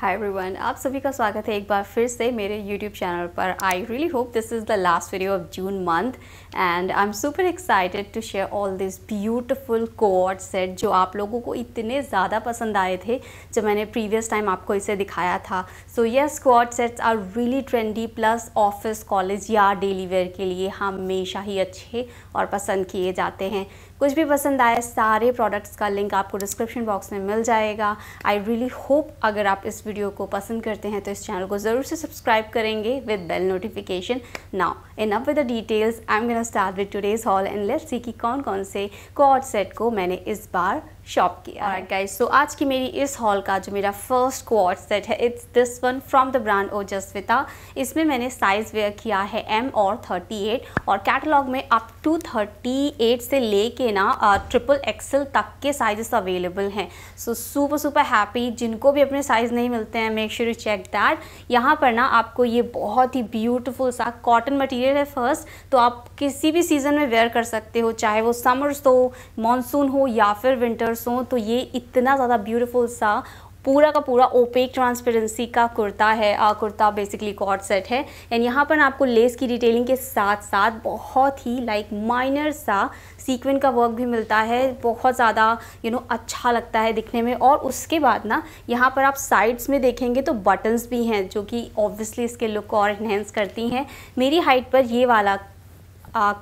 hi everyone आप सभी का स्वागत है एक बार फिर से मेरे यूट्यूब चैनल पर I really hope this is the last video of June month and I am super excited to share all this beautiful coord set जो आप लोगों को इतने ज़्यादा पसंद आए थे जब मैंने प्रीवियस टाइम आपको इसे दिखाया था so yes coord sets are really trendy plus office college या डेली वेयर के लिए हमेशा ही अच्छे और पसंद किए जाते हैं कुछ भी पसंद आए सारे प्रोडक्ट्स का लिंक आपको डिस्क्रिप्शन बॉक्स में मिल जाएगा आई रियली होप अगर आप इस वीडियो को पसंद करते हैं तो इस चैनल को ज़रूर से सब्सक्राइब करेंगे with bell notification now in up with the details I am gonna start with today's haul and let's see कि कौन कौन से कोऑर्ड सेट को मैंने इस बार शॉप किया है गाइस सो आज की मेरी इस हॉल का जो मेरा फर्स्ट क्वार्ट सेट है it's this one from the brand Ojaswita इसमें मैंने साइज वेयर किया है एम और 38 और कैटलॉग में अप टू 38 से लेके ना ट्रिपल एक्सल तक के साइजेस अवेलेबल हैं सो सुपर सुपर हैप्पी जिनको भी अपने साइज़ नहीं मिलते हैं make sure you check that यहाँ पर ना आपको ये बहुत ही ब्यूटिफुल सा कॉटन मटीरियल है फर्स्ट तो आप किसी भी सीज़न में वेयर कर सकते हो चाहे वो समर्स तो हो मानसून हो या फिर विंटर परसों तो ये इतना ज़्यादा ब्यूटीफुल सा पूरा का पूरा ओपेक ट्रांसपेरेंसी का कुर्ता है आ, कुर्ता बेसिकली कॉर्ड सेट है एंड यहाँ पर आपको लेस की डिटेलिंग के साथ साथ बहुत ही लाइक माइनर सा सीक्वेंट का वर्क भी मिलता है बहुत ज़्यादा यू नो अच्छा लगता है दिखने में और उसके बाद ना यहाँ पर आप साइड्स में देखेंगे तो बटन्स भी हैं जो कि ऑब्वियसली इसके लुक और इन्हेंस करती हैं मेरी हाइट पर ये वाला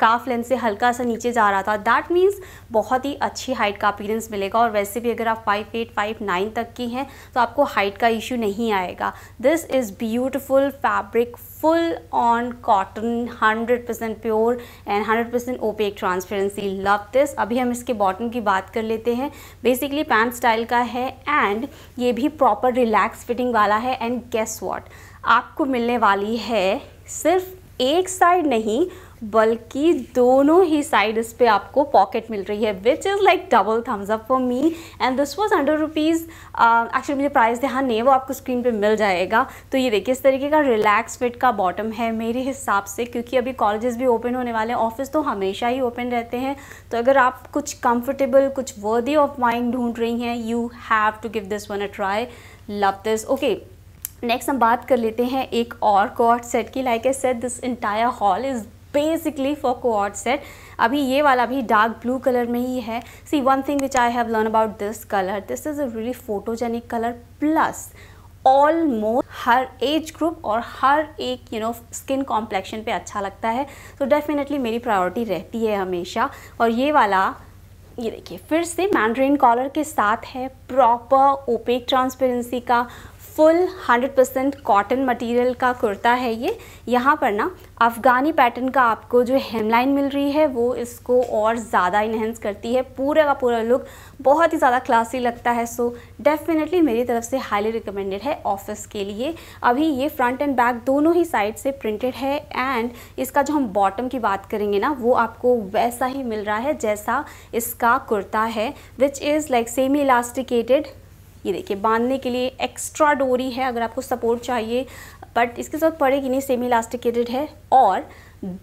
काफ लेंथ से हल्का सा नीचे जा रहा था दैट मीन्स बहुत ही अच्छी हाइट का अपीरेंस मिलेगा और वैसे भी अगर आप फाइव एट फाइव नाइन तक की हैं तो आपको हाइट का इशू नहीं आएगा this is beautiful fabric full on cotton hundred percent pure and hundred percent opaque transparency love this अभी हम इसके बॉटम की बात कर लेते हैं बेसिकली पैंट स्टाइल का है एंड ये भी प्रॉपर रिलैक्स फिटिंग वाला है एंड गेस वॉट आपको मिलने वाली है सिर्फ एक साइड नहीं बल्कि दोनों ही साइड इस पर आपको पॉकेट मिल रही है which is like double thumbs up for me and this was hundred rupees actually मुझे प्राइस ध्यान नहीं है वो आपको स्क्रीन पे मिल जाएगा तो ये देखिए इस तरीके का रिलैक्स फिट का बॉटम है मेरे हिसाब से क्योंकि अभी कॉलेजेस भी ओपन होने वाले हैं ऑफिस तो हमेशा ही ओपन रहते हैं तो अगर आप कुछ कंफर्टेबल कुछ वर्दी ऑफ माइंड ढूंढ रही हैं you have to give this one a try love this okay next हम बात कर लेते हैं एक और कॉट सेट की like a set this entire haul is basically for coord set अभी ये वाला भी डार्क ब्लू कलर में ही है see one thing which I have learn about this colour this is a really photogenic colour plus almost हर age group और हर एक यू नो स्किन कॉम्प्लेक्शन पे अच्छा लगता है तो so डेफिनेटली मेरी प्रायोरिटी रहती है हमेशा और ये वाला ये देखिए फिर से मैंड्रेन कॉलर के साथ है प्रॉपर ओपेक ट्रांसपेरेंसी का फुल 100% कॉटन मटेरियल का कुर्ता है ये यहाँ पर ना अफ़गानी पैटर्न का आपको जो हेमलाइन मिल रही है वो इसको और ज़्यादा इन्हेंस करती है पूरे का पूरा लुक बहुत ही ज़्यादा क्लासी लगता है सो डेफिनेटली मेरी तरफ से हाईली रिकमेंडेड है ऑफिस के लिए अभी ये फ्रंट एंड बैक दोनों ही साइड से प्रिंटेड है एंड इसका जो हम बॉटम की बात करेंगे ना वो आपको वैसा ही मिल रहा है जैसा इसका कुर्ता है which is like semi elasticated ये देखिए बांधने के लिए एक्स्ट्रा डोरी है अगर आपको सपोर्ट चाहिए बट इसके साथ पड़ेगी नहीं सेमी इलास्टिकेटेड है और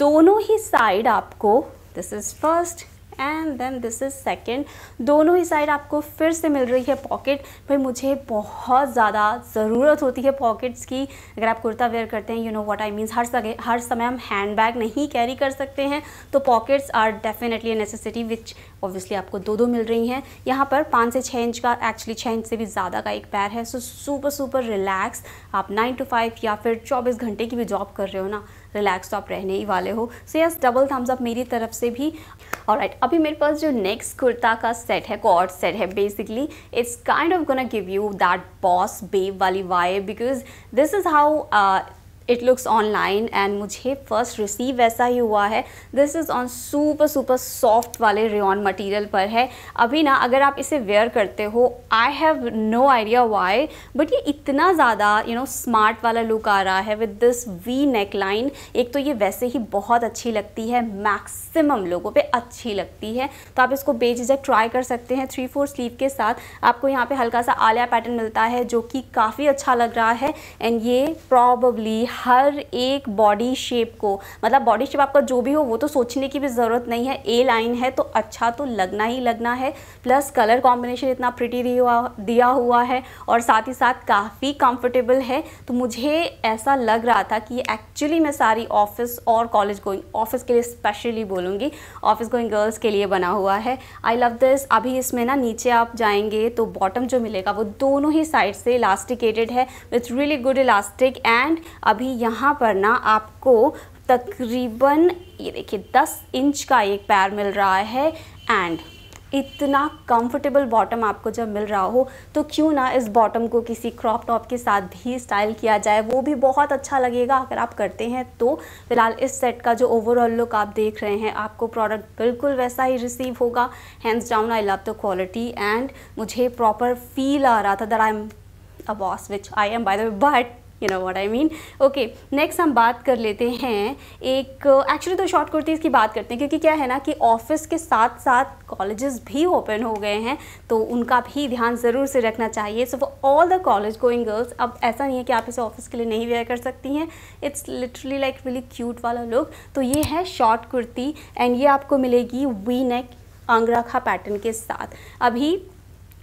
दोनों ही साइड आपको this is first and then this is second दोनों ही साइड आपको फिर से मिल रही है पॉकेट भाई मुझे बहुत ज़्यादा ज़रूरत होती है पॉकेट्स की अगर आप कुर्ता वेयर करते हैं you know what I means हर सगे हर समय हम हैंड बैग नहीं कैरी कर सकते हैं तो pockets are definitely necessity which obviously आपको दो दो मिल रही हैं यहाँ पर पाँच से छः इंच का एक्चुअली छः इंच से भी ज़्यादा का एक पैर है सो सुपर सुपर रिलैक्स आप नाइन टू फाइव या फिर चौबीस घंटे की भी जॉब कर रहे हो ना रिलैक्स तो आप रहने ही वाले हो so yes double thumbs up मेरी तरफ से भी और राइट right, अभी मेरे पास जो नेक्स्ट कुर्ता का सेट है कॉर्ड सेट है basically it's kind of gonna give you that boss babe वाली vibe because this is how it looks online and मुझे फ़र्स्ट रिसीव वैसा ही हुआ है this is on super super soft वाले रेन मटीरियल पर है अभी ना अगर आप इसे वेयर करते हो I have no idea why but ये इतना ज़्यादा यू नो स्मार्ट वाला लुक आ रहा है with this V neckline एक तो ये वैसे ही बहुत अच्छी लगती है मैक्सिमम लोगों पर अच्छी लगती है तो आप इसको बेझिझक ट्राई कर सकते हैं थ्री फोर स्लीव के साथ आपको यहाँ पर हल्का सा आलिया पैटर्न मिलता है जो कि काफ़ी अच्छा लग रहा है एंड ये प्रॉबली हर एक बॉडी शेप को मतलब बॉडी शेप आपका जो भी हो वो तो सोचने की भी ज़रूरत नहीं है ए लाइन है तो अच्छा तो लगना ही लगना है प्लस कलर कॉम्बिनेशन इतना प्रिटी दिया हुआ है और साथ ही साथ काफ़ी कंफर्टेबल है तो मुझे ऐसा लग रहा था कि एक्चुअली मैं सारी ऑफिस और कॉलेज गोइंग ऑफिस के लिए स्पेशली बोलूँगी ऑफिस गोइंग गर्ल्स के लिए बना हुआ है आई लव दिस अभी इसमें ना नीचे आप जाएंगे तो बॉटम जो मिलेगा वो दोनों ही साइड से इलास्टिकेटेड है it's really good elastic and अब अभी यहाँ पर ना आपको तकरीबन ये देखिए 10 इंच का एक पैर मिल रहा है एंड इतना कंफर्टेबल बॉटम आपको जब मिल रहा हो तो क्यों ना इस बॉटम को किसी क्रॉप टॉप के साथ भी स्टाइल किया जाए वो भी बहुत अच्छा लगेगा अगर आप करते हैं तो फिलहाल इस सेट का जो ओवरऑल लुक आप देख रहे हैं आपको प्रोडक्ट बिल्कुल वैसा ही रिसीव होगा hands down I love the quality and मुझे प्रॉपर फील आ रहा था that I am a boss which I am by the but you know what I mean okay next हम बात कर लेते हैं एक एक्चुअली तो शॉर्ट कुर्तीज़ की बात करते हैं क्योंकि क्या है ना कि ऑफिस के साथ साथ कॉलेजेस भी ओपन हो गए हैं तो उनका भी ध्यान ज़रूर से रखना चाहिए so all the college going girls अब ऐसा नहीं है कि आप इसे ऑफिस के लिए नहीं वेयर कर सकती हैं it's literally like really cute वाला लुक तो ये है शॉर्ट कुर्ती एंड ये आपको मिलेगी वी नेक आंगराखा पैटर्न के साथ अभी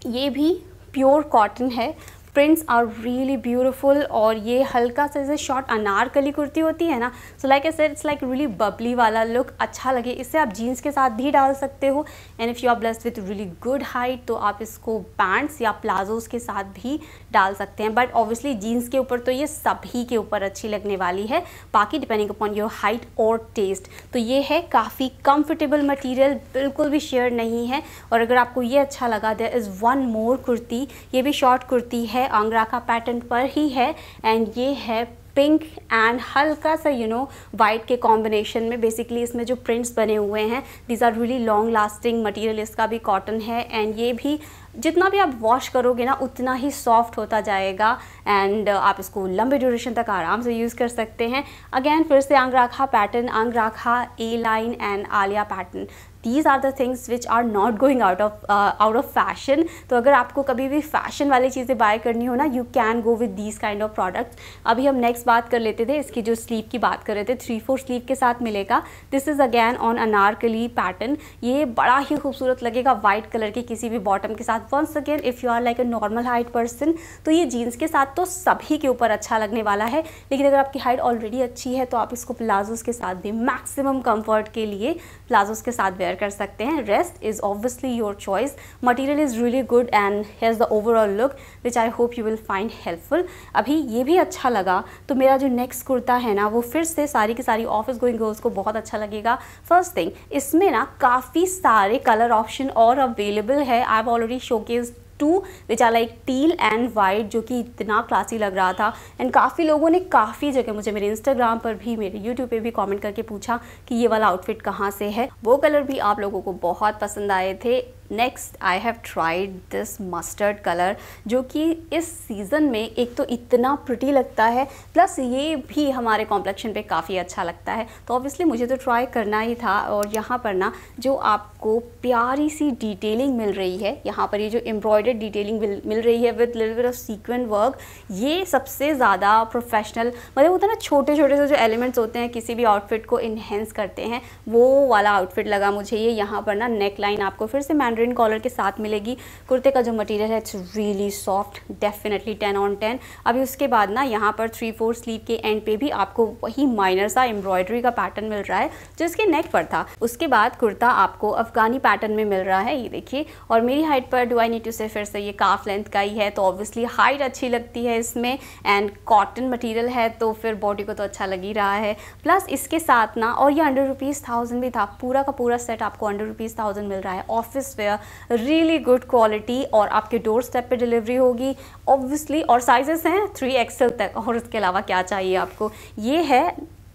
ये भी प्योर कॉटन है प्रिंट्स आर रियली ब्यूटिफुल और ये हल्का सा जैसे शॉर्ट अनारकली कुर्ती होती है ना so like a sir it's like really bubbly वाला लुक अच्छा लगे इसे आप जीन्स के साथ भी डाल सकते हो and if you are blessed with really good height तो आप इसको पैंट्स या प्लाजोज के साथ भी डाल सकते हैं बट ऑब्वियसली जीन्स के ऊपर तो ये सभी के ऊपर अच्छी लगने वाली है बाकी डिपेंडिंग अपॉन योर हाइट और टेस्ट तो ये है काफ़ी कम्फर्टेबल मटीरियल बिल्कुल भी शेयर नहीं है और अगर आपको ये अच्छा लगा there is one more kurti ये भी शॉर्ट कुर्ती है आंगरा का पैटर्न पर ही है एंड ये है पिंक एंड हल्का सा यू नो वाइट के कॉम्बिनेशन में बेसिकली इसमें जो प्रिंट्स बने हुए हैं these are really long lasting material इसका भी कॉटन है एंड ये भी जितना भी आप वॉश करोगे ना उतना ही सॉफ्ट होता जाएगा एंड uh, आप इसको लंबे ड्यूरेशन तक आराम से यूज़ कर सकते हैं अगेन फिर से angrakha pattern angrakha A line and Alia pattern these are the things which are not going out of out of fashion तो अगर आपको कभी भी फैशन वाली चीज़ें बाय करनी हो ना you can go with these kind of products अभी हम नेक्स्ट बात कर लेते थे इसकी जो स्लीव की बात कर रहे थे थ्री फोर स्लीव के साथ मिलेगा this is again on Anarkali pattern ये बड़ा ही खूबसूरत लगेगा वाइट कलर के किसी भी बॉटम के साथ once again if you are like a normal height person तो ये जीन्स के साथ तो सभी के ऊपर अच्छा लगने वाला है लेकिन अगर आपकी हाइट ऑलरेडी अच्छी है तो आप इसको प्लाजोज़ के साथ भी मैक्सिमम कम्फर्ट के लिए प्लाजोज़ के साथ वेयर वेयर कर सकते हैं rest is obviously your choice material is really good and has the overall look which I hope you will find helpful अभी ये भी अच्छा लगा तो मेरा जो नेक्स्ट कुर्ता है ना वो फिर से सारी की सारी ऑफिस गोइंग गर्ल्स को बहुत अच्छा लगेगा फर्स्ट थिंग इसमें ना काफ़ी सारे कलर ऑप्शन और अवेलेबल है I have already showcase two which are like teal and white जो कि इतना क्लासी लग रहा था एंड काफ़ी लोगों ने काफ़ी जगह मुझे मेरे इंस्टाग्राम पर भी मेरे यूट्यूब पर भी कॉमेंट करके पूछा कि ये वाला आउटफिट कहाँ से है वो कलर भी आप लोगों को बहुत पसंद आए थे next I have tried this mustard colour जो कि इस सीज़न में एक तो इतना प्रटी लगता है प्लस ये भी हमारे कॉम्प्लेक्शन पे काफ़ी अच्छा लगता है तो ऑब्वियसली मुझे तो ट्राई करना ही था और यहाँ पर ना जो आपको प्यारी सी डिटेलिंग मिल रही है यहाँ पर ये जो एम्ब्रॉयडर्ड डिटेलिंग मिल रही है with little of sequin work ये सबसे ज़्यादा प्रोफेशनल मतलब होता है ना छोटे छोटे से जो एलिमेंट्स होते हैं किसी भी आउटफिट को इन्हेंस करते हैं वो वाला आउटफिट लगा मुझे ये यहाँ पर ना नेक लाइन आपको फिर से मैं कॉन्ड्रिन कॉलर के साथ मिलेगी कुर्ते का जो मटेरियल है it's really soft definitely ten on ten अभी उसके बाद ना यहाँ पर थ्री फोर स्लीव के एंड पे भी आपको वही माइनर सा एम्ब्रॉयडरी का पैटर्न मिल रहा है जो इसके नेक पर था उसके बाद कुर्ता आपको अफगानी पैटर्न में मिल रहा है ये देखिए और मेरी हाइट पर डू आई नीट टू से फिर से ये काफ लेंथ का ही है तो ऑब्वियसली हाइट अच्छी लगती है इसमें एंड कॉटन मटीरियल है तो फिर बॉडी को तो अच्छा लग ही रहा है प्लस इसके साथ ना और ये अंडर रुपीज़ थाउजेंड भी था पूरा का पूरा सेट आपको अंडर रुपीज़ थाउजेंड मिल रहा है office wear fire really good quality और आपके डोर स्टेप पर डिलीवरी होगी ऑब्वियसली और साइजेस हैं थ्री एक्सल तक और इसके अलावा क्या चाहिए आपको ये है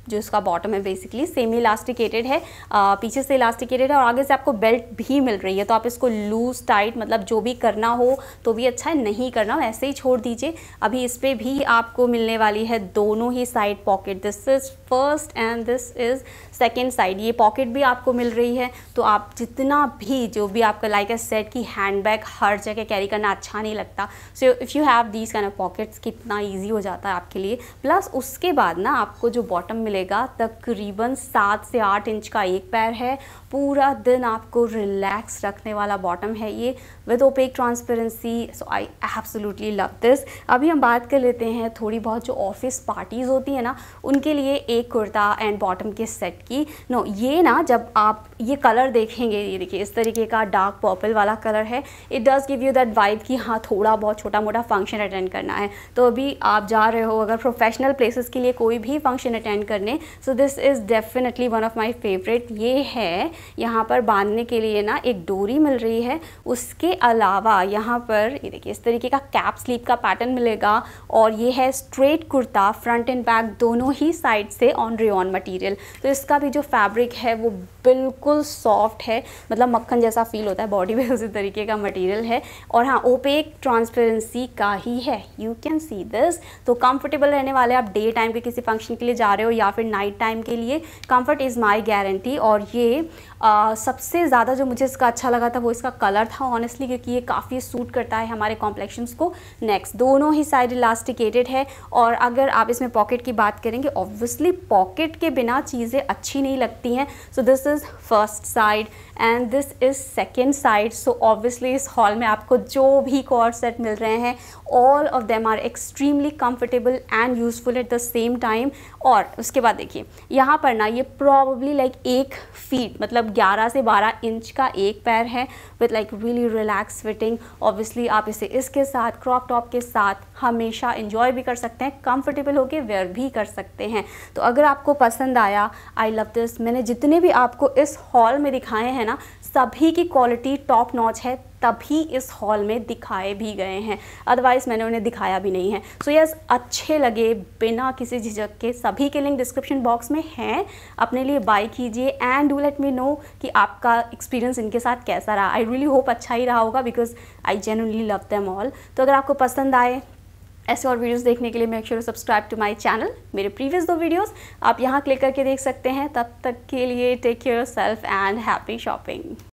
जो इसका बॉटम है बेसिकली सेमी इलास्टिकेटेड है आ, पीछे से इलास्टिकेटेड है और आगे से आपको बेल्ट भी मिल रही है तो आप इसको लूज़ टाइट मतलब जो भी करना हो तो भी अच्छा है नहीं करना हो ऐसे ही छोड़ दीजिए अभी इस पर भी आपको मिलने वाली है दोनों ही side pocket this is first and this is second side ये पॉकेट भी आपको मिल रही है तो आप जितना भी जो भी आपका लाइक ए सेट की हैंड बैग हर जगह कैरी करना अच्छा नहीं लगता so if you have these kind of pockets कितना ईजी हो जाता है आपके लिए प्लस उसके बाद ना आपको जो बॉटम मिल मिलेगा तकरीबन सात से आठ इंच का एक पैर है पूरा दिन आपको रिलैक्स रखने वाला बॉटम है ये with opaque transparency so I absolutely love this अभी हम बात कर लेते हैं थोड़ी बहुत जो ऑफिस पार्टीज़ होती है ना उनके लिए एक कुर्ता एंड बॉटम के सेट की नो ये ना जब आप ये कलर देखेंगे ये देखिए इस तरीके का डार्क पर्पल वाला कलर है it does give you that vibe कि हाँ थोड़ा बहुत छोटा मोटा फंक्शन अटेंड करना है तो अभी आप जा रहे हो अगर प्रोफेशनल प्लेसेस के लिए कोई भी फंक्शन अटेंड करना करने so this is definitely one of my favourite ये है यहाँ पर बांधने के लिए ना एक डोरी मिल रही है उसके अलावा यहाँ पर ये देखिए इस तरीके का कैप स्लीप का पैटर्न मिलेगा और ये है straight kurta front and back दोनों ही साइड से ऑन रेन मटीरियल तो इसका भी जो फैब्रिक है वो बिल्कुल सॉफ्ट है मतलब मक्खन जैसा फील होता है बॉडी में उसी तरीके का मटेरियल है और हाँ ओपेक ट्रांसपेरेंसी का ही है यू कैन सी दिस तो कंफर्टेबल रहने वाले आप डे टाइम के किसी फंक्शन के लिए जा रहे हो या फिर नाइट टाइम के लिए कम्फर्ट इज़ माई गारंटी और ये आ, सबसे ज़्यादा जो मुझे इसका अच्छा लगा था वो इसका कलर था ऑनेस्टली क्योंकि ये काफ़ी सूट करता है हमारे कॉम्प्लेक्शंस को नेक्स्ट दोनों ही साइड इलास्टिकेटेड है और अगर आप इसमें पॉकेट की बात करेंगे ऑब्वियसली पॉकेट के बिना चीज़ें अच्छी नहीं लगती हैं so this is first side and this is second side so obviously इस हॉल में आपको जो भी कॉर सेट मिल रहे हैं all of them are extremely comfortable and useful at the same time और उसके बाद देखिए यहाँ पर ना ये प्रॉबली लाइक like एक फीट मतलब 11 से 12 इंच का एक पैर है with like really relax fitting obviously आप इसे इसके साथ क्रॉप टॉप के साथ हमेशा इन्जॉय भी कर सकते हैं कंफर्टेबल होकर वेयर भी कर सकते हैं तो अगर आपको पसंद आया आई लव दिस मैंने जितने भी आपको इस हॉल में दिखाए हैं ना सभी की क्वालिटी टॉप नॉच है तभी इस हॉल में दिखाए भी गए हैं अदरवाइज़ मैंने उन्हें दिखाया भी नहीं है सो so यस yes, अच्छे लगे बिना किसी झिझक के सभी के लिंक डिस्क्रिप्शन बॉक्स में हैं अपने लिए बाय कीजिए and do let me know कि आपका एक्सपीरियंस इनके साथ कैसा रहा आई रियली होप अच्छा ही रहा होगा because I genuinely love them all तो अगर आपको पसंद आए ऐसे और वीडियोस देखने के लिए make sure subscribe to my channel मेरे प्रीवियस दो वीडियोस आप यहाँ क्लिक करके देख सकते हैं तब तक के लिए take care self and happy shopping